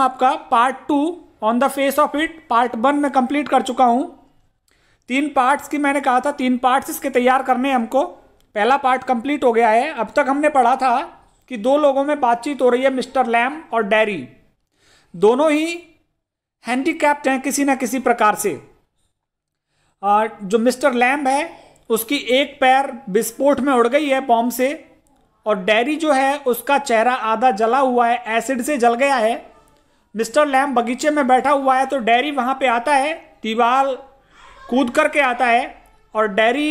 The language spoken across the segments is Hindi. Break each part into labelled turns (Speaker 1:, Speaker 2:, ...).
Speaker 1: आपका part two on the face of it part one में कंप्लीट कर चुका हूँ तीन पार्ट्स की मैंने कहा था तीन पार्ट्स इसके तैयार करने हमको पहला पार्ट कंप्लीट हो गया है अब तक हमने पढ़ा था कि दो लोगों में बातचीत हो रही है मिस्टर लैम और डैरी दोनों ही हैंडीकैप्ड हैं किसी ना किसी प्रकार से और जो मिस्टर लैम्ब है उसकी एक पैर विस्फोट में उड़ गई है बॉम्ब से और डैरी जो है उसका चेहरा आधा जला हुआ है एसिड से जल गया है मिस्टर लैम बगीचे में बैठा हुआ है तो डैरी वहाँ पे आता है दीवार कूद करके आता है और डैरी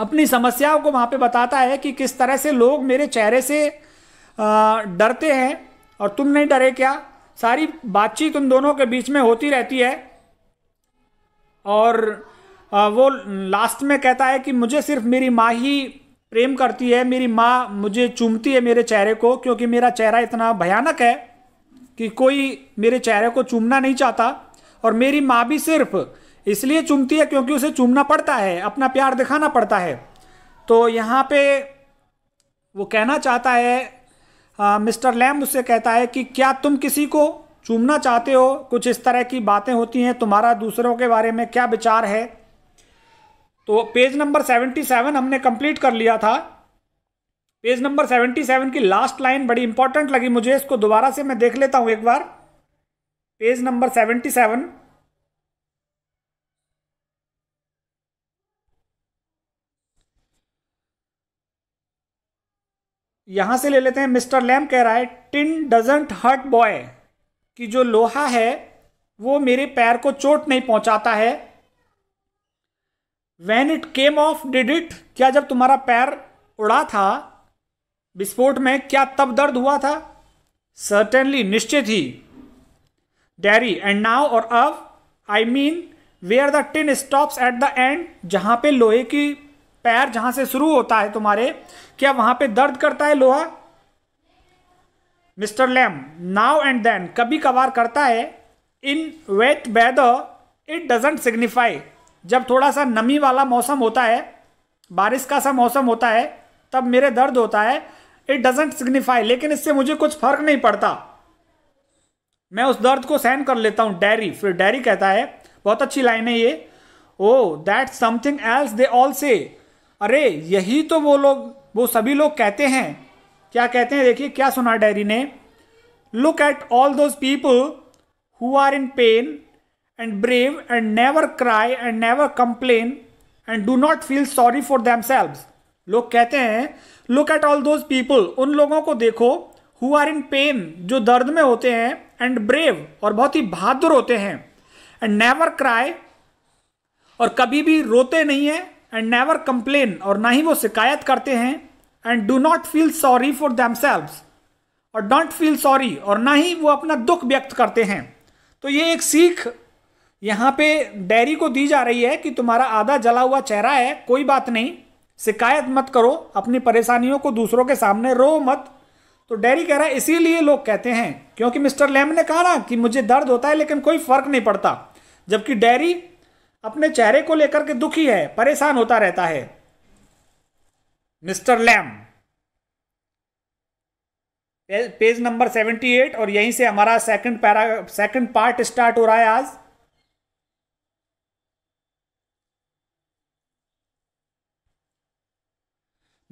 Speaker 1: अपनी समस्याओं को वहाँ पे बताता है कि किस तरह से लोग मेरे चेहरे से डरते हैं और तुम नहीं डरे क्या सारी बातचीत उन दोनों के बीच में होती रहती है और वो लास्ट में कहता है कि मुझे सिर्फ मेरी माँ ही प्रेम करती है मेरी माँ मुझे चूमती है मेरे चेहरे को क्योंकि मेरा चेहरा इतना भयानक है कि कोई मेरे चेहरे को चूमना नहीं चाहता और मेरी माँ भी सिर्फ इसलिए चूमती है क्योंकि उसे चूमना पड़ता है अपना प्यार दिखाना पड़ता है तो यहाँ पे वो कहना चाहता है आ, मिस्टर लैम उससे कहता है कि क्या तुम किसी को चूमना चाहते हो कुछ इस तरह की बातें होती हैं तुम्हारा दूसरों के बारे में क्या विचार है तो पेज नंबर सेवेंटी सेवन हमने कंप्लीट कर लिया था पेज नंबर सेवेंटी सेवन की लास्ट लाइन बड़ी इंपॉर्टेंट लगी मुझे इसको दोबारा से मैं देख लेता हूं एक बार पेज नंबर सेवेंटी सेवन यहां से ले लेते हैं मिस्टर लैम कह रहा है टिन डजेंट हर्ट बॉय कि जो लोहा है वो मेरे पैर को चोट नहीं पहुंचाता है when it came off did it क्या जब तुम्हारा पैर उड़ा था विस्फोट में क्या तब दर्द हुआ था सर्टेनली निश्चित ही डैरी एंड नाव और अब I mean are the tin stops at the end जहां पे लोहे की पैर जहां से शुरू होता है तुम्हारे क्या वहां पे दर्द करता है लोहा Mister Lamb now and then कभी कभार करता है in wet weather it doesn't signify जब थोड़ा सा नमी वाला मौसम होता है बारिश का सा मौसम होता है तब मेरे दर्द होता है इट डजेंट सिग्निफाई लेकिन इससे मुझे कुछ फर्क नहीं पड़ता मैं उस दर्द को सहन कर लेता हूँ डैरी फिर डैरी कहता है बहुत अच्छी लाइन है ये oh that something else they all से अरे यही तो वो लोग वो सभी लोग कहते हैं क्या कहते हैं देखिए क्या सुना डैरी ने look at all those people who are in pain and brave and never cry and never complain and do not feel sorry for them लोग कहते हैं look at all those people उन लोगों को देखो हु आर इन पेन जो दर्द में होते हैं एंड ब्रेव और बहुत ही बहादुर होते हैं एंड नेवर क्राई और कभी भी रोते नहीं हैं एंड नेवर कंप्लेन और ना ही वो शिकायत करते हैं and do not feel sorry for them और डोंट फील सॉरी और ना ही वो अपना दुख व्यक्त करते हैं तो ये एक सीख यहाँ पे डेयरी को दी जा रही है कि तुम्हारा आधा जला हुआ चेहरा है कोई बात नहीं शिकायत मत करो अपनी परेशानियों को दूसरों के सामने रो मत तो डेरी कह रहा है इसीलिए लोग कहते हैं क्योंकि मिस्टर लैम ने कहा ना कि मुझे दर्द होता है लेकिन कोई फर्क नहीं पड़ता जबकि डेरी अपने चेहरे को लेकर के दुखी है परेशान होता रहता है Mister Lamb page number seventy eight और यहीं से हमारा second para second part start हो रहा है आज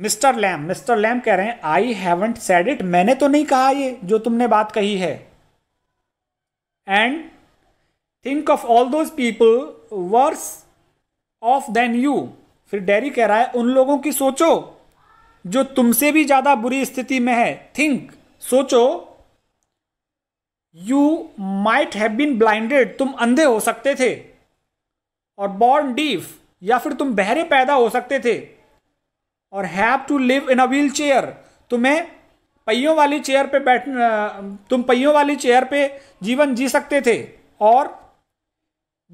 Speaker 1: मिस्टर लैम मिस्टर लैम कह रहे हैं आई हैवेंट सेड इट मैंने तो नहीं कहा ये जो तुमने बात कही है and think of all those people worse off than you फिर डेरी कह रहा है उन लोगों की सोचो जो तुमसे भी ज़्यादा बुरी स्थिति में है थिंक सोचो you might have been blinded तुम अंधे हो सकते थे और बॉर्न डीफ या फिर तुम बहरे पैदा हो सकते थे और have to live in a wheelchair तुम्हें पहियों वाली चेयर पे बैठ तुम पहियों वाली चेयर पे जीवन जी सकते थे और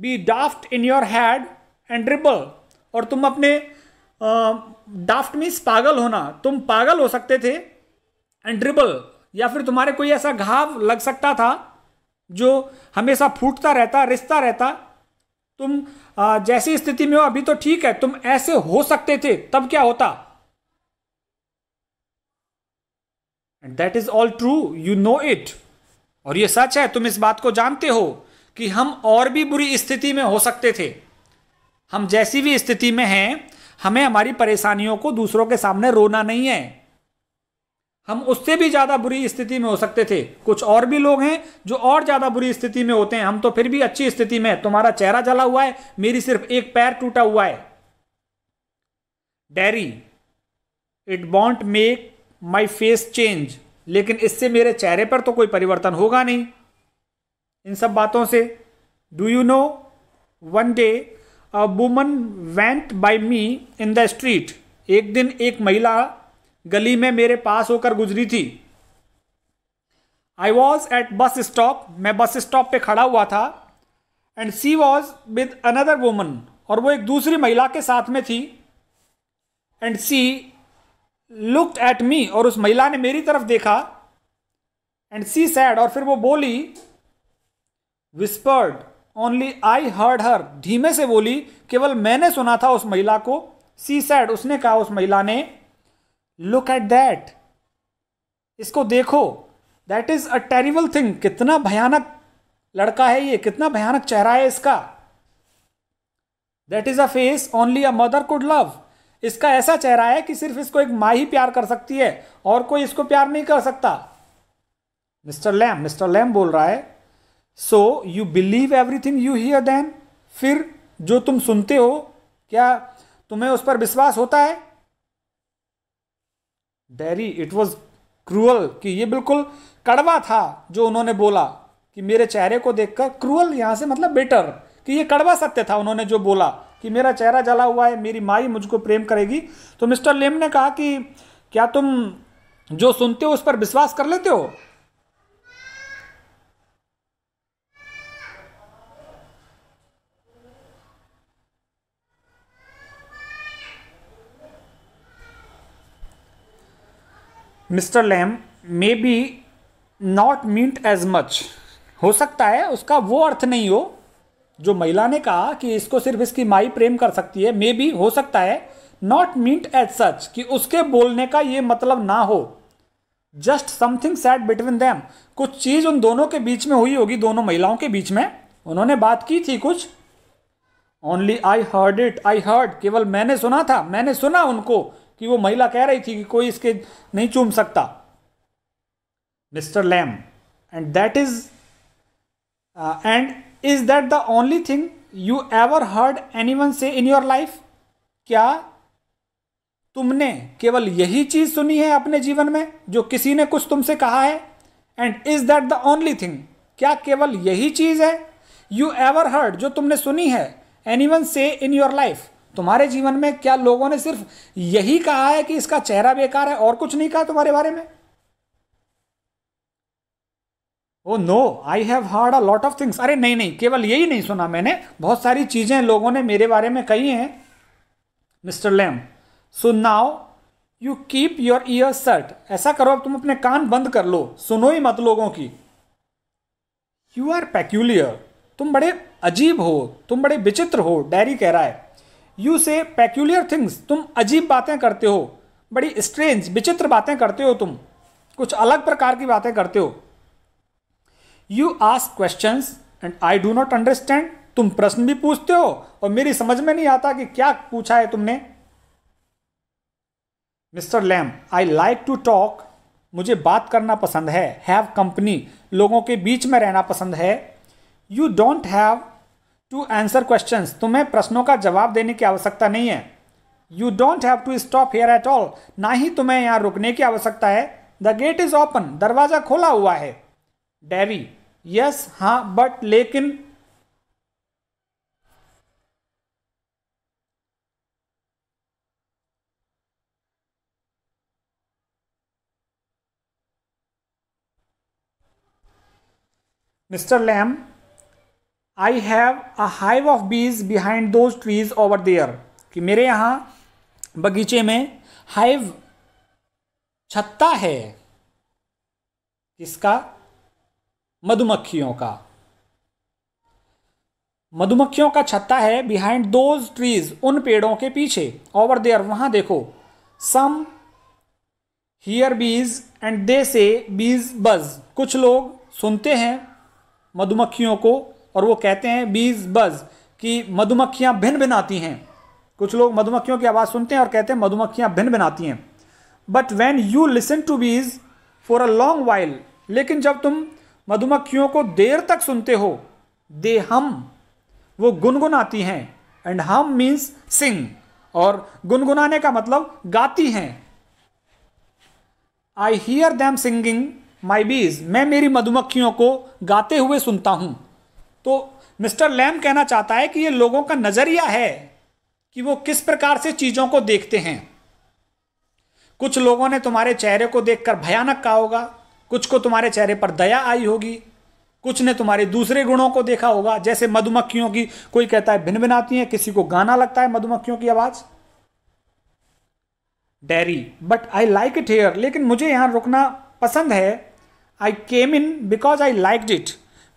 Speaker 1: be daft in your head and dribble और तुम अपने डाफ्ट मीन्स पागल होना तुम पागल हो सकते थे एंड ड्रिबल या फिर तुम्हारे कोई ऐसा घाव लग सकता था जो हमेशा फूटता रहता रिश्ता रहता तुम जैसी स्थिति में हो अभी तो ठीक है तुम ऐसे हो सकते थे तब क्या होता and that is all true you know it और ये सच है तुम इस बात को जानते हो कि हम और भी बुरी स्थिति में हो सकते थे हम जैसी भी स्थिति में हैं हमें हमारी परेशानियों को दूसरों के सामने रोना नहीं है हम उससे भी ज़्यादा बुरी स्थिति में हो सकते थे कुछ और भी लोग हैं जो और ज़्यादा बुरी स्थिति में होते हैं हम तो फिर भी अच्छी स्थिति में है तुम्हारा चेहरा जला हुआ है मेरी सिर्फ एक पैर टूटा हुआ है Derry it won't make my face change लेकिन इससे मेरे चेहरे पर तो कोई परिवर्तन होगा नहीं इन सब बातों से do you know one day a woman went by me in the street एक दिन एक महिला गली में मेरे पास होकर गुजरी थी I was at bus stop मैं बस स्टॉप पे खड़ा हुआ था and she was with another woman और वो एक दूसरी महिला के साथ में थी and she looked at me और उस महिला ने मेरी तरफ देखा एंड सी सैड और फिर वो बोली whispered only I heard her धीमे से बोली केवल मैंने सुना था उस महिला को सी सैड उसने कहा उस महिला ने लुक एट दैट इसको देखो that is a terrible thing कितना भयानक लड़का है ये कितना भयानक चेहरा है इसका that is a face only a mother could love इसका ऐसा चेहरा है कि सिर्फ इसको एक माँ ही प्यार कर सकती है और कोई इसको प्यार नहीं कर सकता मिस्टर लैम मिस्टर लैम बोल रहा है so you believe everything you hear then फिर जो तुम सुनते हो क्या तुम्हें उस पर विश्वास होता है डेरी इट वॉज क्रूअल कि ये बिल्कुल कड़वा था जो उन्होंने बोला कि मेरे चेहरे को देखकर क्रूअल यहां से मतलब बेटर कि ये कड़वा सत्य था उन्होंने जो बोला कि मेरा चेहरा जला हुआ है मेरी माई मुझको प्रेम करेगी तो मिस्टर लेम ने कहा कि क्या तुम जो सुनते हो उस पर विश्वास कर लेते हो Mister Lamb maybe not meant as much हो सकता है उसका वो अर्थ नहीं हो जो महिला ने कहा कि इसको सिर्फ इसकी माई प्रेम कर सकती है मे भी हो सकता है नॉट मींट एज सच कि उसके बोलने का ये मतलब ना हो just something said between them कुछ चीज उन दोनों के बीच में हुई होगी दोनों महिलाओं के बीच में उन्होंने बात की थी कुछ only I heard it I heard केवल मैंने सुना था मैंने सुना उनको कि वो महिला कह रही थी कि कोई इसके नहीं चूम सकता Mister Lamb and that is and is that the only thing you ever heard anyone say in your life क्या तुमने केवल यही चीज सुनी है अपने जीवन में जो किसी ने कुछ तुमसे कहा है and is that the only thing क्या केवल यही चीज है यू एवर हर्ड जो तुमने सुनी है any anyone say in your life तुम्हारे जीवन में क्या लोगों ने सिर्फ यही कहा है कि इसका चेहरा बेकार है और कुछ नहीं कहा तुम्हारे बारे में oh no I have heard a lot of things अरे नहीं नहीं केवल यही नहीं सुना मैंने बहुत सारी चीज़ें लोगों ने मेरे बारे में कही हैं Mister Lamb so now you keep your ear shut ऐसा करो अब तुम अपने कान बंद कर लो सुनो ही मत लोगों की यू आर पैक्यूलियर तुम बड़े अजीब हो तुम बड़े विचित्र हो डायरी कह रहा है यू से पैक्यूलियर थिंग्स तुम अजीब बातें करते हो बड़ी स्ट्रेंज विचित्र बातें करते हो तुम कुछ अलग प्रकार की बातें करते हो you ask question and I do not understand तुम प्रश्न भी पूछते हो और मेरी समझ में नहीं आता कि क्या पूछा है तुमने Mister Lamb I like to talk मुझे बात करना पसंद है हैव कंपनी लोगों के बीच में रहना पसंद है you don't have to answer question तुम्हें प्रश्नों का जवाब देने की आवश्यकता नहीं है you don't have to stop here at all ना ही तुम्हें यहाँ रुकने की आवश्यकता है द गेट इज ओपन दरवाजा खोला हुआ है डेवी यस हा बट लेकिन Mister Lamb I have a hive of bees behind those trees over there कि मेरे यहां बगीचे में हाइव छत्ता है किसका मधुमक्खियों का मधुमक्खियों का छत्ता है बिहाइंड दोज ट्रीज उन पेड़ों के पीछे ओवर देयर वहां देखो सम हियर बीज एंड दे से बीज बज कुछ लोग सुनते हैं मधुमक्खियों को और वो कहते हैं बीज बज कि मधुमक्खियां भिन्न भिन्न आती हैं कुछ लोग मधुमक्खियों की आवाज़ सुनते हैं और कहते हैं मधुमक्खियां भिन्न भिन्न आती हैं but when you listen to bees for a long while लेकिन जब तुम मधुमक्खियों को देर तक सुनते हो दे हम वो गुनगुनाती हैं एंड हम मीन्स सिंग और गुनगुनाने का मतलब गाती हैं I hear them singing my bees मैं मेरी मधुमक्खियों को गाते हुए सुनता हूँ तो मिस्टर लैम कहना चाहता है कि ये लोगों का नज़रिया है कि वो किस प्रकार से चीज़ों को देखते हैं कुछ लोगों ने तुम्हारे चेहरे को देखकर भयानक कहा होगा कुछ को तुम्हारे चेहरे पर दया आई होगी कुछ ने तुम्हारे दूसरे गुणों को देखा होगा जैसे मधुमक्खियों की कोई कहता है भिन भिनाती है किसी को गाना लगता है मधुमक्खियों की आवाज Derry but I like it here लेकिन मुझे यहां रुकना पसंद है I came in because I like it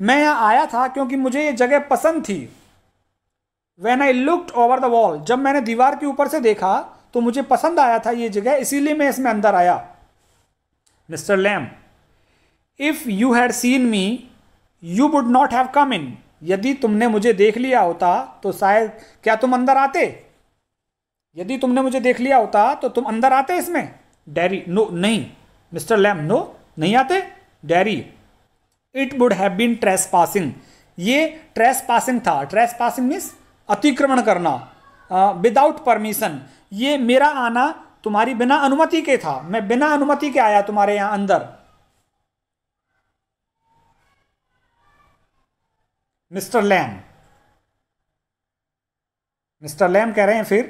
Speaker 1: मैं यहाँ आया था क्योंकि मुझे ये जगह पसंद थी when I looked over the wall जब मैंने दीवार के ऊपर से देखा तो मुझे पसंद आया था ये जगह इसीलिए मैं इसमें अंदर आया Mister Lamb if you had seen me you would not have come in यदि तुमने मुझे देख लिया होता तो शायद क्या तुम अंदर आते यदि तुमने मुझे देख लिया होता तो तुम अंदर आते इसमें डैरी नो नहीं मिस्टर लैम नो नहीं आते Derry it would have been trespassing ये ट्रेस पासिंग था ट्रेस पासिंग मीन्स अतिक्रमण करना विदाउट परमिशन ये मेरा आना तुम्हारी बिना अनुमति के था मैं बिना अनुमति के आया तुम्हारे यहाँ अंदर मिस्टर लैम मिस्टर लैम कह रहे हैं फिर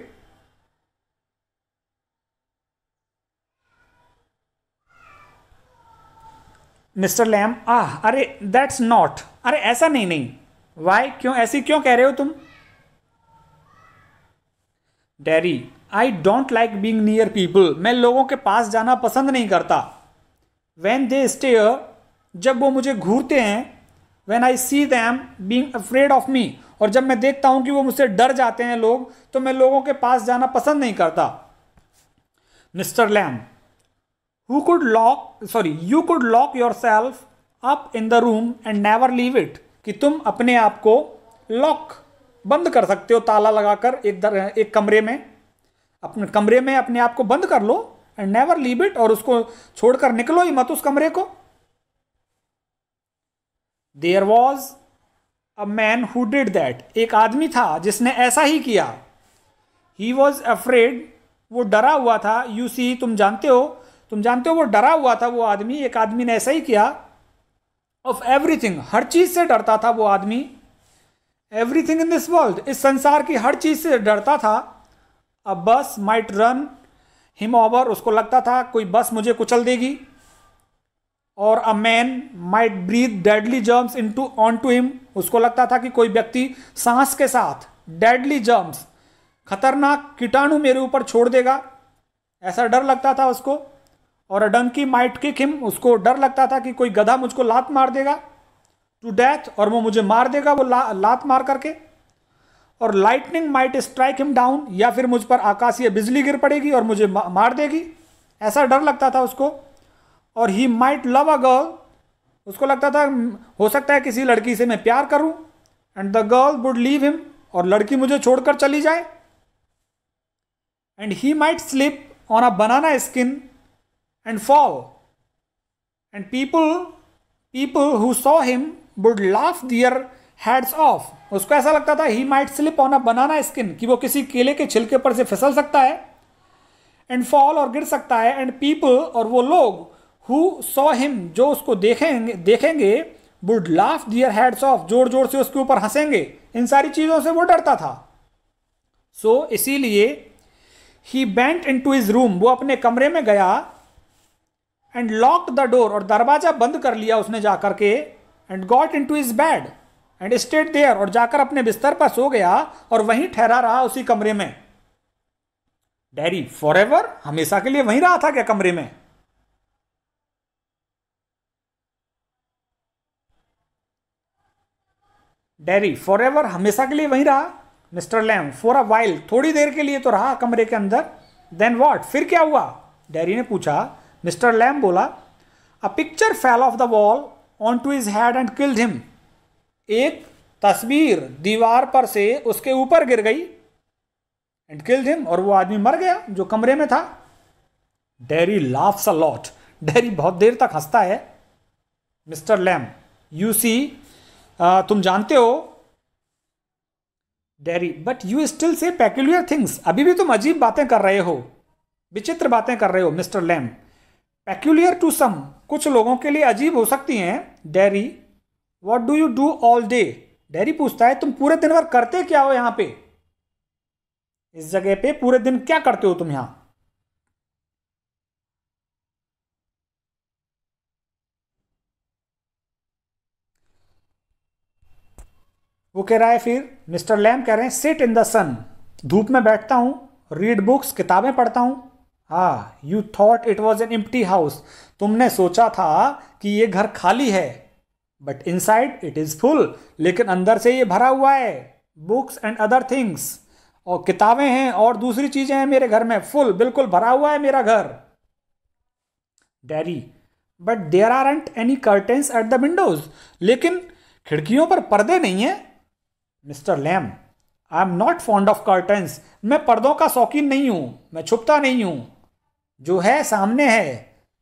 Speaker 1: मिस्टर लैम आह अरे दैट्स नॉट अरे ऐसा नहीं नहीं वाई क्यों ऐसी क्यों कह रहे हो तुम Derry I don't like being near people मैं लोगों के पास जाना पसंद नहीं करता वैन दे स्टेयर जब वो मुझे घूरते हैं when I see them being afraid of me और जब मैं देखता हूं कि वो मुझसे डर जाते हैं लोग तो मैं लोगों के पास जाना पसंद नहीं करता Mister Lamb who could lock sorry you could lock yourself up in the room and never leave it कि तुम अपने आप को लॉक बंद कर सकते हो ताला लगाकर एक दर, एक कमरे में अपने कमरे में अपने आप को बंद कर लो एंड नेवर लीव इट और उसको छोड़कर निकलो ही मत उस कमरे को there was a man who did that एक आदमी था जिसने ऐसा ही किया ही वॉज अफ्रेड वो डरा हुआ था यू सी तुम जानते हो तुम जानते हो वो डरा हुआ था वो आदमी एक आदमी ने ऐसा ही किया ऑफ एवरीथिंग हर चीज़ से डरता था वो आदमी एवरीथिंग इन दिस वर्ल्ड इस संसार की हर चीज़ से डरता था अब बस माइट रन हिम ओवर उसको लगता था कोई बस मुझे कुचल देगी और a man might breathe deadly germs into onto him उसको लगता था कि कोई व्यक्ति सांस के साथ डेडली जर्म्स खतरनाक कीटाणु मेरे ऊपर छोड़ देगा ऐसा डर लगता था उसको और डंकी माइट किक हिम उसको डर लगता था कि कोई गधा मुझको लात मार देगा टू डेथ और वो मुझे मार देगा वो ला, लात मार करके और lightning might strike him down या फिर मुझ पर आकाशीय बिजली गिर पड़ेगी और मुझे मार देगी ऐसा डर लगता था उसको और he might love a girl उसको लगता था हो सकता है किसी लड़की से मैं प्यार करूं and the girl would leave him और लड़की मुझे छोड़कर चली जाए and he might slip on a banana skin and fall and people people who saw him would laugh their heads off उसको ऐसा लगता था he might slip on a banana skin कि वो किसी केले के छिलके पर से फिसल सकता है एंड फॉल और गिर सकता है एंड पीपल और वो लोग हु सॉ हिम जो उसको देखेंगे देखेंगे would laugh their heads off जोर जोर से उसके ऊपर हंसेंगे इन सारी चीज़ों से वो डरता था सो so, इसीलिए he went into his room वो अपने कमरे में गया एंड लॉक द डोर और दरवाज़ा बंद कर लिया उसने जा कर के and got into his bed and stayed there और जाकर अपने बिस्तर पर सो गया और वहीं ठहरा रहा उसी कमरे में डैरी फॉर एवर हमेशा के लिए वहीं रहा था क्या कमरे में डेरी फॉर एवर हमेशा के लिए वहीं रहा Mister Lamb for a while थोड़ी देर के लिए तो रहा कमरे के अंदर देन वॉट फिर क्या हुआ डेरी ने पूछा मिस्टर लैम बोला a picture fell off the wall on to his head and killed him एक तस्वीर दीवार पर से उसके ऊपर गिर गई एंड किल्ड हिम और वो आदमी मर गया जो कमरे में था Derry laughs a lot Derry बहुत देर तक हंसता है मिस्टर लैम यू सी तुम जानते हो dairy but you still say पैक्यूलियर things अभी भी तुम अजीब बातें कर रहे हो विचित्र बातें कर रहे हो Mister Lamb peculiar to some कुछ लोगों के लिए अजीब हो सकती हैं Derry what do you do all day Derry पूछता है तुम पूरे दिन भर करते क्या हो यहाँ पे इस जगह पे पूरे दिन क्या करते हो तुम यहाँ वो कह रहा है फिर मिस्टर लैम कह रहे हैं सिट इन द सन धूप में बैठता हूँ रीड बुक्स किताबें पढ़ता हूँ हाँ you thought it was an empty house तुमने सोचा था कि ये घर खाली है but inside it is full लेकिन अंदर से ये भरा हुआ है बुक्स एंड अदर थिंग्स और किताबें हैं और दूसरी चीज़ें हैं मेरे घर में फुल बिल्कुल भरा हुआ है मेरा घर Derry but there aren't any curtains at the windows लेकिन खिड़कियों पर पर्दे नहीं हैं Mister Lamb I am not fond of curtains मैं पर्दों का शौकीन नहीं हूँ मैं छुपता नहीं हूँ जो है सामने है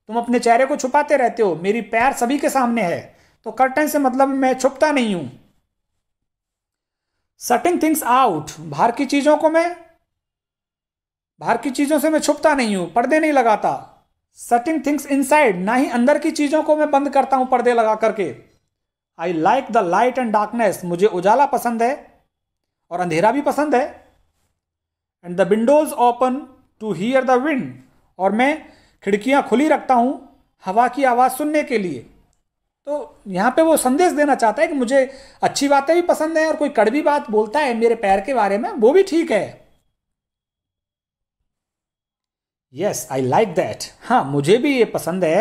Speaker 1: तुम अपने चेहरे को छुपाते रहते हो मेरी पैर सभी के सामने है तो कर्टन से मतलब मैं छुपता नहीं हूँ सटिंग थिंग्स आउट बाहर की चीज़ों को मैं बाहर की चीज़ों से मैं छुपता नहीं हूँ पर्दे नहीं लगाता सटिंग थिंग्स इनसाइड ना ही अंदर की चीज़ों को मैं बंद करता हूँ पर्दे लगा करके I like the light and darkness मुझे उजाला पसंद है और अंधेरा भी पसंद है and the windows open to hear the wind और मैं खिड़कियाँ खुली रखता हूँ हवा की आवाज़ सुनने के लिए तो यहाँ पे वो संदेश देना चाहता है कि मुझे अच्छी बातें भी पसंद हैं और कोई कड़वी बात बोलता है मेरे पैर के बारे में वो भी ठीक है यस आई लाइक दैट हाँ मुझे भी ये पसंद है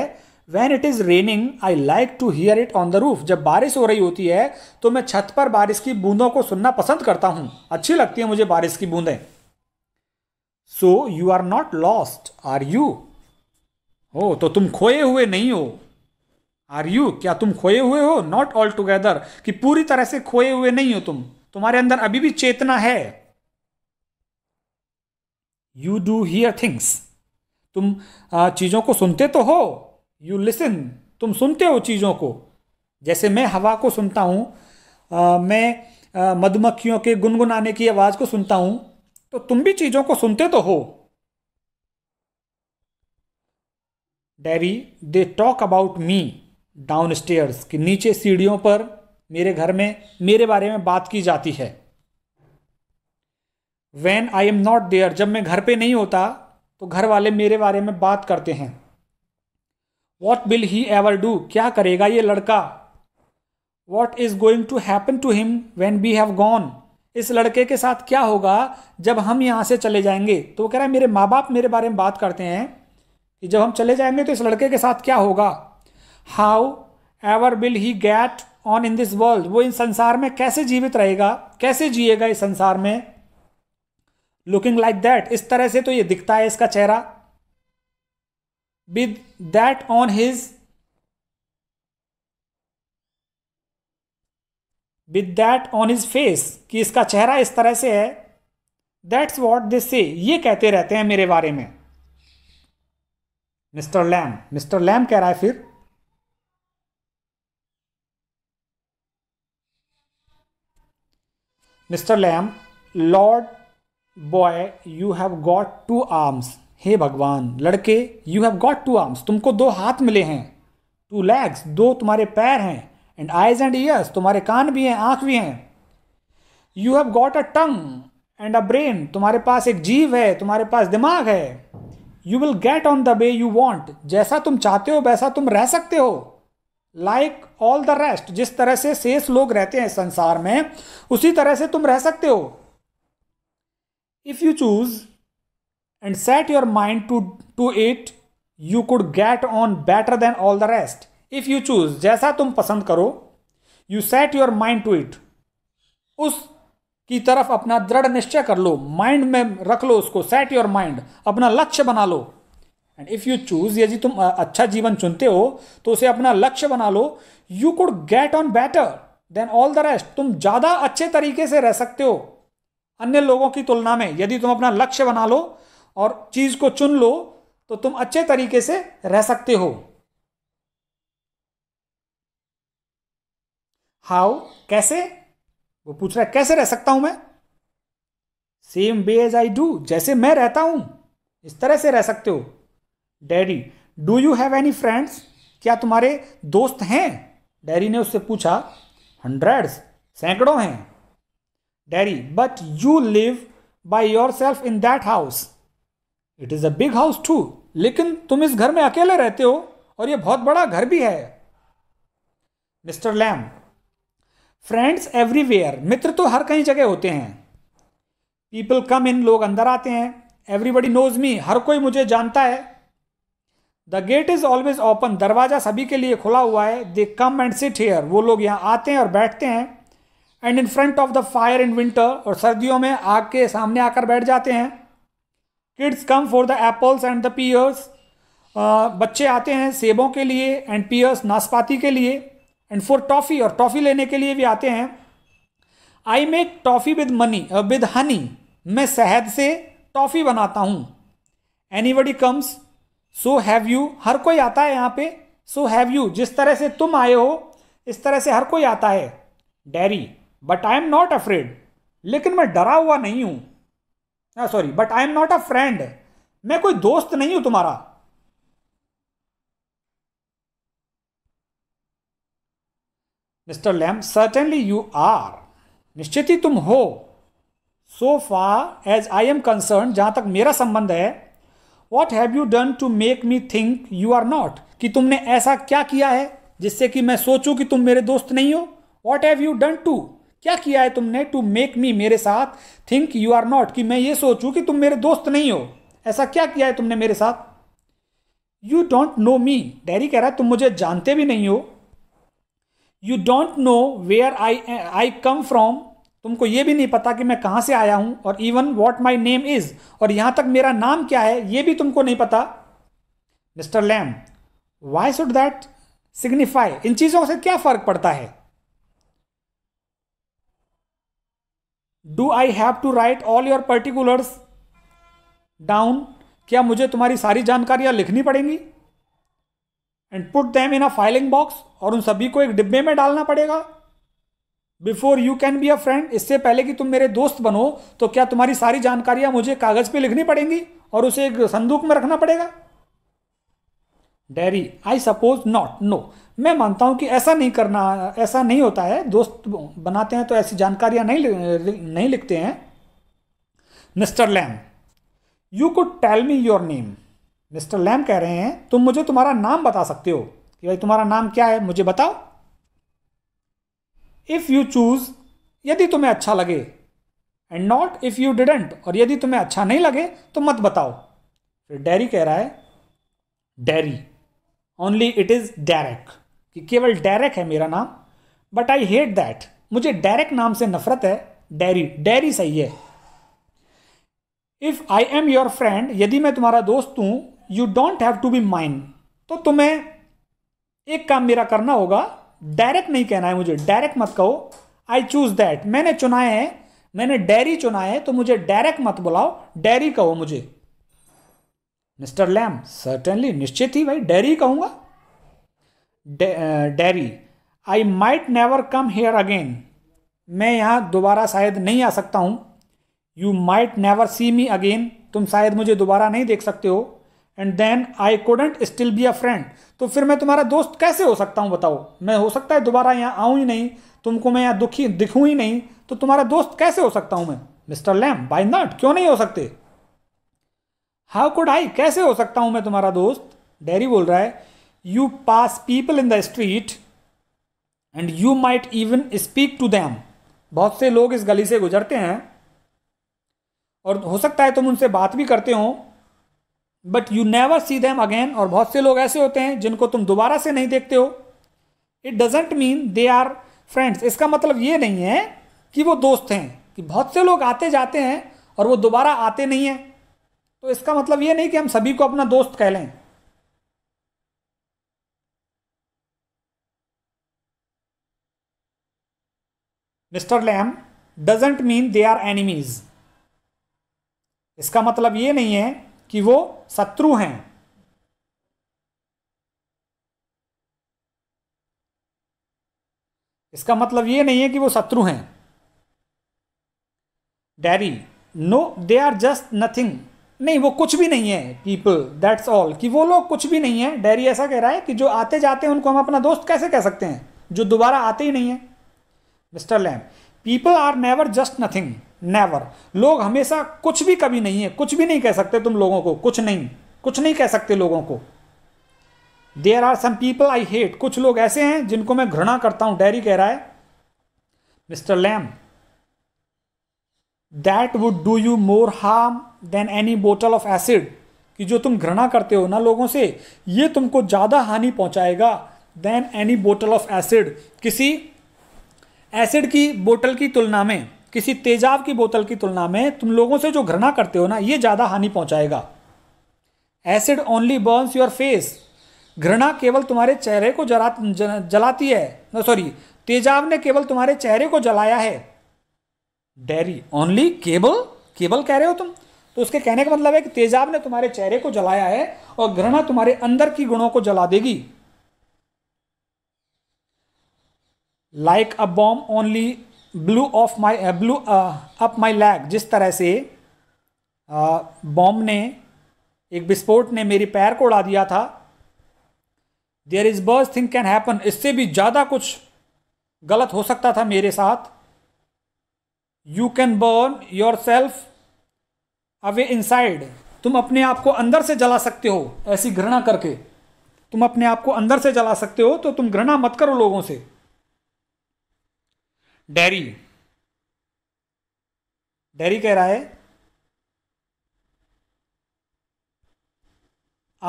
Speaker 1: when it is raining I like to hear it on the roof जब बारिश हो रही होती है तो मैं छत पर बारिश की बूंदों को सुनना पसंद करता हूँ अच्छी लगती है मुझे बारिश की बूंदें so you are not lost are you हो तो तुम खोए हुए नहीं हो आर यू क्या तुम खोए हुए हो नॉट ऑल टूगेदर कि पूरी तरह से खोए हुए नहीं हो तुम तुम्हारे अंदर अभी भी चेतना है यू डू हियर थिंग्स तुम चीज़ों को सुनते तो हो यू लिसन तुम सुनते हो चीज़ों को जैसे मैं हवा को सुनता हूँ मैं मधुमक्खियों के गुनगुनाने की आवाज़ को सुनता हूँ तो तुम भी चीज़ों को सुनते तो हो Derry they talk about me downstairs कि नीचे सीढ़ियों पर मेरे घर में मेरे बारे में बात की जाती है when I am not there जब मैं घर पे नहीं होता तो घर वाले मेरे बारे में बात करते हैं what will he ever do क्या करेगा ये लड़का what is going to happen to him when we have gone इस लड़के के साथ क्या होगा जब हम यहाँ से चले जाएंगे तो वो कह रहा है मेरे माँ बाप मेरे बारे में बात करते हैं कि जब हम चले जाएंगे तो इस लड़के के साथ क्या होगा how ever will he get on in this world वो इन संसार में कैसे जीवित रहेगा कैसे जिएगा इस संसार में लुकिंग लाइक दैट इस तरह से तो ये दिखता है इसका चेहरा with that on his with that on his face कि इसका चेहरा इस तरह से है दैट्स वॉट दिस से ये कहते रहते हैं मेरे बारे में मिस्टर लैम मिस्टर लैम कह रहा है फिर Mister Lamb Lord boy you have got two arms हे भगवान लड़के you have got two arms तुमको दो हाथ मिले हैं टू लेग्स दो तुम्हारे पैर हैं एंड आइज एंड ईयर्स तुम्हारे कान भी हैं आँख भी हैं you have got a tongue and a brain तुम्हारे पास एक जीव है तुम्हारे पास दिमाग है you will get on the way you want जैसा तुम चाहते हो वैसा तुम रह सकते हो लाइक ऑल द रेस्ट जिस तरह से शेष लोग रहते हैं संसार में उसी तरह से तुम रह सकते हो if you choose and set your mind to to it you could get on better than all the rest if you choose जैसा तुम पसंद करो you set your mind to it उस की तरफ अपना दृढ़ निश्चय कर लो माइंड में रख लो उसको सेट योर माइंड अपना लक्ष्य बना लो एंड इफ़ यू चूज यदि तुम अच्छा जीवन चुनते हो तो उसे अपना लक्ष्य बना लो you could get on better than all the rest तुम ज़्यादा अच्छे तरीके से रह सकते हो अन्य लोगों की तुलना में यदि तुम अपना लक्ष्य बना लो और चीज़ को चुन लो तो तुम अच्छे तरीके से रह सकते हो हाउ कैसे वो पूछ रहा है कैसे रह सकता हूं मैं same way as I do जैसे मैं रहता हूं इस तरह से रह सकते हो Derry do you have any friends क्या तुम्हारे दोस्त हैं डैरी ने उससे पूछा हंड्रेड्स सैकड़ों हैं Derry but you live by yourself in that house it is a big house too लेकिन तुम इस घर में अकेले रहते हो और यह बहुत बड़ा घर भी है मिस्टर लैम फ्रेंड्स एवरीवेयर मित्र तो हर कहीं जगह होते हैं पीपल कम इन लोग अंदर आते हैं एवरीबडी नोज मी हर कोई मुझे जानता है the gate is always open दरवाजा सभी के लिए खुला हुआ है they come and sit here वो लोग यहाँ आते हैं और बैठते हैं and in front of the fire in winter और सर्दियों में आग के सामने आकर बैठ जाते हैं kids come for the apples and the pears बच्चे आते हैं सेबों के लिए एंड पीयर्स नाशपाती के लिए एंड फॉर टॉफ़ी और टॉफ़ी लेने के लिए भी आते हैं I make toffee with money with honey मैं शहद से टॉफ़ी बनाता हूँ anybody comes so have you हर कोई आता है यहाँ पे सो हैव यू जिस तरह से तुम आए हो इस तरह से हर कोई आता है Derry but I am not afraid लेकिन मैं डरा हुआ नहीं हूँ sorry but I am not a friend मैं कोई दोस्त नहीं हूं तुम्हारा Mister Lamb certainly you are निश्चित ही तुम हो so far as I am concern जहां तक मेरा संबंध है what have you done to make me think you are not कि तुमने ऐसा क्या किया है जिससे कि मैं सोचूं कि तुम मेरे दोस्त नहीं हो what have you done to क्या किया है तुमने टू मेक मी मेरे साथ थिंक यू आर नॉट कि मैं ये सोचूं कि तुम मेरे दोस्त नहीं हो ऐसा क्या किया है तुमने मेरे साथ you don't know me Derry कह रहा है तुम मुझे जानते भी नहीं हो you don't know where I I come from तुमको ये भी नहीं पता कि मैं कहाँ से आया हूँ और even what my name is और यहाँ तक मेरा नाम क्या है ये भी तुमको नहीं पता Mister Lamb why should that signify इन चीज़ों से क्या फ़र्क पड़ता है do I have to write all your particulars down क्या मुझे तुम्हारी सारी जानकारियां लिखनी पड़ेंगी and put them in a filing box और उन सभी को एक डिब्बे में डालना पड़ेगा before you can be a friend इससे पहले कि तुम मेरे दोस्त बनो तो क्या तुम्हारी सारी जानकारियां मुझे कागज पे लिखनी पड़ेंगी और उसे एक संदूक में रखना पड़ेगा Derry I suppose not no मैं मानता हूँ कि ऐसा नहीं करना ऐसा नहीं होता है दोस्त बनाते हैं तो ऐसी जानकारियां नहीं नहीं लिखते हैं Mister Lamb you could tell me your name Mister Lamb कह रहे हैं तुम मुझे तुम्हारा नाम बता सकते हो कि भाई तुम्हारा नाम क्या है मुझे बताओ इफ़ यू चूज़ यदि तुम्हें अच्छा लगे and not if you didn't और यदि तुम्हें अच्छा नहीं लगे तो मत बताओ फिर डैरी कह रहा है Derry only it is Derek कि केवल डैरेक है मेरा नाम बट आई हेट दैट मुझे डैरेक नाम से नफरत है डैरी डैरी सही है if I am your friend यदि मैं तुम्हारा दोस्त हूं you don't have to be mine तो तुम्हें एक काम मेरा करना होगा डायरेक्ट नहीं कहना है मुझे डायरेक्ट मत कहो आई चूज दैट मैंने चुना है मैंने डेरी चुना है तो मुझे डायरेक्ट मत बुलाओ डेरी कहो मुझे मिस्टर लैम सर्टेनली निश्चित ही भाई डेरी कहूंगा Derry I might never come here again मैं यहाँ दोबारा शायद नहीं आ सकता हूँ you might never see me again तुम शायद मुझे दोबारा नहीं देख सकते हो and then I couldn't still be a friend तो फिर मैं तुम्हारा दोस्त कैसे हो सकता हूँ बताओ मैं हो सकता है दोबारा यहाँ आऊँ ही नहीं तुमको मैं यहाँ दुखी दिखूँ ही नहीं तो तुम्हारा दोस्त कैसे हो सकता हूँ मैं मिस्टर लैम बाई नॉट क्यों नहीं हो सकते हाउ कुड आई कैसे हो सकता हूँ मैं तुम्हारा दोस्त डैरी बोल रहा है you pass people in the street and you might even speak to them बहुत से लोग इस गली से गुजरते हैं और हो सकता है तुम उनसे बात भी करते हो but you never see them again और बहुत से लोग ऐसे होते हैं जिनको तुम दोबारा से नहीं देखते हो it doesn't mean they are friends इसका मतलब ये नहीं है कि वो दोस्त हैं कि बहुत से लोग आते जाते हैं और वो दोबारा आते नहीं हैं तो इसका मतलब ये नहीं कि हम सभी को अपना दोस्त कह लें Mister Lamb doesn't mean they are enemies इसका मतलब ये नहीं है कि वो शत्रु हैं इसका मतलब ये नहीं है कि वो शत्रु हैं Derry no they are just nothing नहीं वो कुछ भी नहीं है पीपल दैट्स ऑल कि वो लोग कुछ भी नहीं है डैरी ऐसा कह रहा है कि जो आते जाते हैं उनको हम अपना दोस्त कैसे कह सकते हैं जो दोबारा आते ही नहीं है Mister Lamb people are never just nothing never लोग हमेशा कुछ भी कभी नहीं है कुछ भी नहीं कह सकते तुम लोगों को कुछ नहीं कुछ नहीं कह सकते लोगों को there are some people I hate कुछ लोग ऐसे हैं जिनको मैं घृणा करता हूं डैरी कह रहा है Mister Lamb that would do you more harm than any bottle of acid कि जो तुम घृणा करते हो ना लोगों से ये तुमको ज़्यादा हानि पहुंचाएगा than any bottle of acid किसी एसिड की बोतल की तुलना में किसी तेजाब की बोतल की तुलना में तुम लोगों से जो घृणा करते हो ना ये ज़्यादा हानि पहुंचाएगा acid only burns your face घृणा केवल तुम्हारे चेहरे को जला जलाती है सॉरी तेजाब ने केवल तुम्हारे चेहरे को जलाया है डेरी ओनली केबल केबल कह रहे हो तुम तो उसके कहने का मतलब है कि तेजाब ने तुम्हारे चेहरे को जलाया है और घृणा तुम्हारे अंदर की गुणों को जला देगी like a bomb only blew off my blew up my leg जिस तरह से बॉम्ब uh, ने एक विस्फोट ने मेरी पैर को उड़ा दिया था there is worse thing can happen इससे भी ज़्यादा कुछ गलत हो सकता था मेरे साथ you can burn yourself away inside तुम अपने आप को अंदर से जला सकते हो ऐसी घृणा करके तुम अपने आप को अंदर से जला सकते हो तो तुम घृणा मत करो लोगों से डेरी डेरी कह रहा है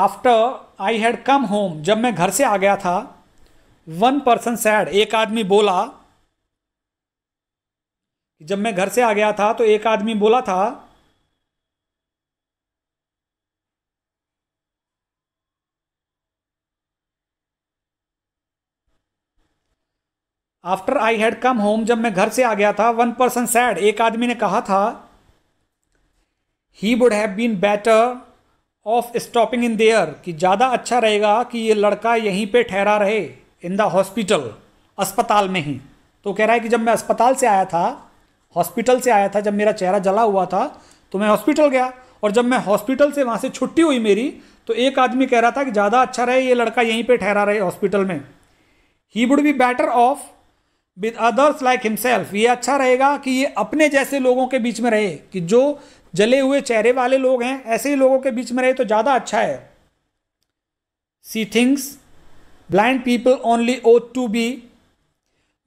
Speaker 1: after I had come home जब मैं घर से आ गया था वन पर्सन सैड एक आदमी बोला जब मैं घर से आ गया था तो एक आदमी बोला था after I had come home जब मैं घर से आ गया था वन पर्सन सैड एक आदमी ने कहा था he would have been better off stopping in there कि ज़्यादा अच्छा रहेगा कि ये लड़का यहीं पे ठहरा रहे इन द हॉस्पिटल अस्पताल में ही तो कह रहा है कि जब मैं अस्पताल से आया था हॉस्पिटल से आया था जब मेरा चेहरा जला हुआ था तो मैं हॉस्पिटल गया और जब मैं हॉस्पिटल से वहाँ से छुट्टी हुई मेरी तो एक आदमी कह रहा था कि ज़्यादा अच्छा रहे ये लड़का यहीं पर ठहरा रहे हॉस्पिटल में he would be better off with others like himself ये अच्छा रहेगा कि ये अपने जैसे लोगों के बीच में रहे कि जो जले हुए चेहरे वाले लोग हैं ऐसे ही लोगों के बीच में रहे तो ज़्यादा अच्छा है she thinks blind people only ought to be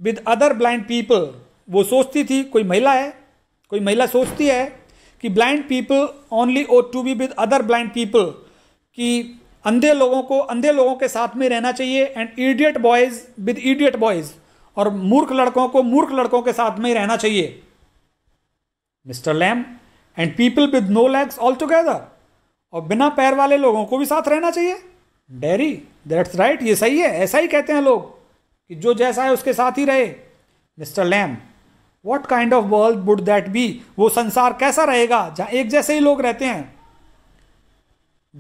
Speaker 1: with other blind people वो सोचती थी कोई महिला है कोई महिला सोचती है कि blind people only ought to be with other blind people कि अंधे लोगों को अंधे लोगों के साथ में रहना चाहिए and idiot boys with idiot boys और मूर्ख लड़कों को मूर्ख लड़कों के साथ में ही रहना चाहिए mister Lamb and people with no legs all together और बिना पैर वाले लोगों को भी साथ रहना चाहिए डेरी दैट्स राइट ये सही है ऐसा ही कहते हैं लोग कि जो जैसा है उसके साथ ही रहे mister Lamb what kind of world would that be वो संसार कैसा रहेगा जहाँ एक जैसे ही लोग रहते हैं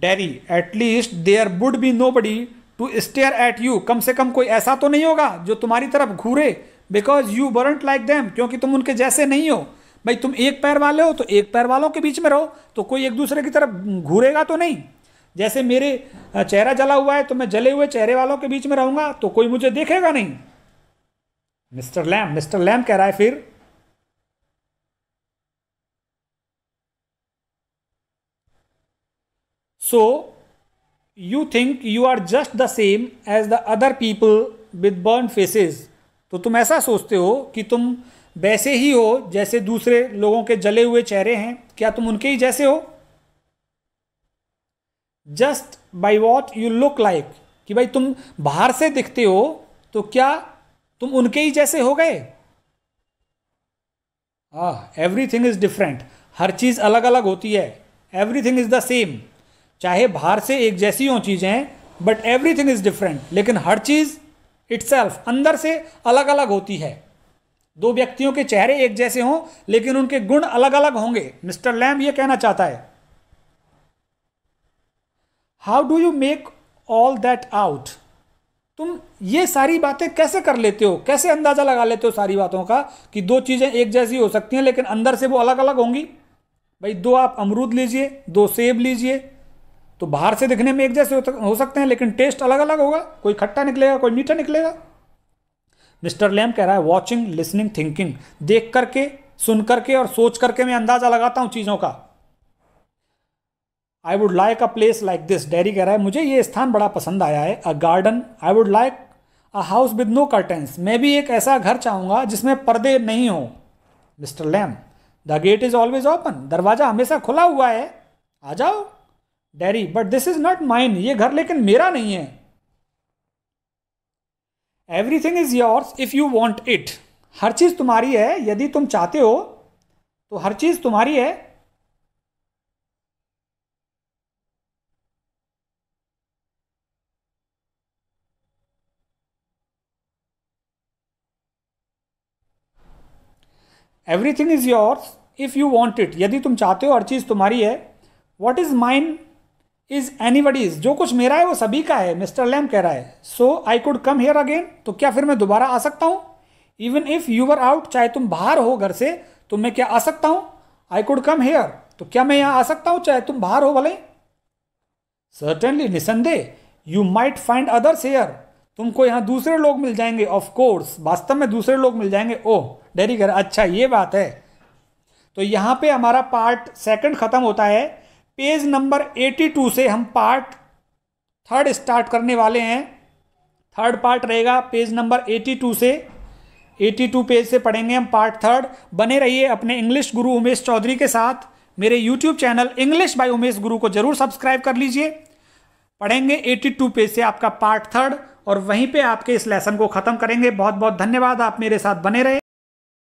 Speaker 1: Derry at least there would be nobody to stare at you कम से कम कोई ऐसा तो नहीं होगा जो तुम्हारी तरफ घूरे because you weren't like them क्योंकि तुम उनके जैसे नहीं हो भाई तुम एक पैर वाले हो तो एक पैर वालों के बीच में रहो तो कोई एक दूसरे की तरफ घूरेगा तो नहीं जैसे मेरे चेहरा जला हुआ है तो मैं जले हुए चेहरे वालों के बीच में रहूंगा तो कोई मुझे देखेगा नहीं मिस्टर लैम मिस्टर लैम कह रहा है फिर so so, you think you are just the same as the other people with burn faces तो तुम ऐसा सोचते हो कि तुम वैसे ही हो जैसे दूसरे लोगों के जले हुए चेहरे हैं क्या तुम उनके ही जैसे हो just by what you look like कि भाई तुम बाहर से दिखते हो तो क्या तुम उनके ही जैसे हो गए हाँ एवरी थिंग इज डिफरेंट हर चीज़ अलग अलग होती है everything is the same चाहे बाहर से एक जैसी हों चीज़ें but everything is different लेकिन हर चीज़ इट्सल्फ अंदर से अलग अलग होती है दो व्यक्तियों के चेहरे एक जैसे हों लेकिन उनके गुण अलग अलग होंगे मिस्टर लैम ये कहना चाहता है how do you make all that out तुम ये सारी बातें कैसे कर लेते हो कैसे अंदाज़ा लगा लेते हो सारी बातों का कि दो चीज़ें एक जैसी हो सकती हैं लेकिन अंदर से वो अलग अलग होंगी भाई दो आप अमरूद लीजिए दो सेब लीजिए तो बाहर से दिखने में एक जैसे हो सकते हैं लेकिन टेस्ट अलग अलग होगा कोई खट्टा निकलेगा कोई मीठा निकलेगा मिस्टर लैम कह रहा है वॉचिंग लिसनिंग थिंकिंग देख करके सुन करके और सोच करके मैं अंदाजा लगाता हूँ चीज़ों का I would like a place like this Derry कह रहा है मुझे ये स्थान बड़ा पसंद आया है a garden I would like a house with no curtains मैं भी एक ऐसा घर चाहूंगा जिसमें पर्दे नहीं हों mister Lamb the gate is always open दरवाज़ा हमेशा खुला हुआ है आ जाओ Derry but this is not mine ये घर लेकिन मेरा नहीं है everything is yours if you want it हर चीज तुम्हारी है यदि तुम चाहते हो तो हर चीज तुम्हारी है everything is yours if you want it यदि तुम चाहते हो हर चीज तुम्हारी है what is mine is anybody's जो कुछ मेरा है वो सभी का है मिस्टर लैम कह रहा है so I could come here again तो क्या फिर मैं दोबारा आ सकता हूँ even if you were out चाहे तुम बाहर हो घर से तो मैं क्या आ सकता हूँ आई कुड कम हेयर तो क्या मैं यहाँ आ सकता हूँ चाहे तुम बाहर हो भले सर्टनली निसंदेह you might find others here तुमको यहाँ दूसरे लोग मिल जाएंगे ऑफ कोर्स वास्तव में दूसरे लोग मिल जाएंगे ओह डेरी कर अच्छा ये बात है तो यहाँ पे हमारा पार्ट सेकंड ख़त्म होता है पेज नंबर 82 से हम पार्ट थर्ड स्टार्ट करने वाले हैं थर्ड पार्ट रहेगा पेज नंबर 82 से 82 पेज से पढ़ेंगे हम पार्ट थर्ड बने रहिए अपने इंग्लिश गुरु उमेश चौधरी के साथ मेरे YouTube channel English by Umesh Guru को जरूर सब्सक्राइब कर लीजिए पढ़ेंगे 82 पेज से आपका पार्ट थर्ड और वहीं पे आपके इस लेसन को ख़त्म करेंगे बहुत बहुत धन्यवाद आप मेरे साथ बने रहे